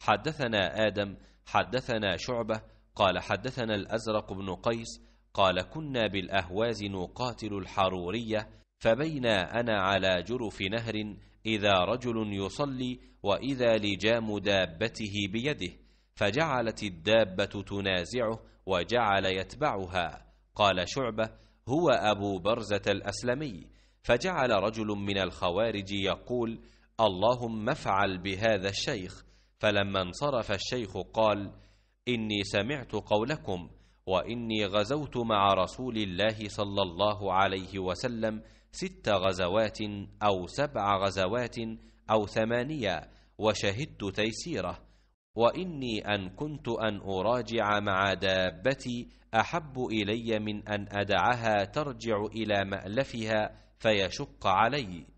حدثنا آدم حدثنا شعبة قال حدثنا الأزرق بن قيس قال كنا بالأهواز نقاتل الحرورية فبينا أنا على جرف نهر إذا رجل يصلي وإذا لجام دابته بيده فجعلت الدابة تنازعه وجعل يتبعها قال شعبة هو أبو برزة الأسلمي فجعل رجل من الخوارج يقول اللهم افعل بهذا الشيخ فلما انصرف الشيخ قال إني سمعت قولكم وإني غزوت مع رسول الله صلى الله عليه وسلم ست غزوات أو سبع غزوات أو ثمانية وشهدت تيسيره وإني أن كنت أن أراجع مع دابتي أحب إلي من أن أدعها ترجع إلى مألفها فيشق عليّ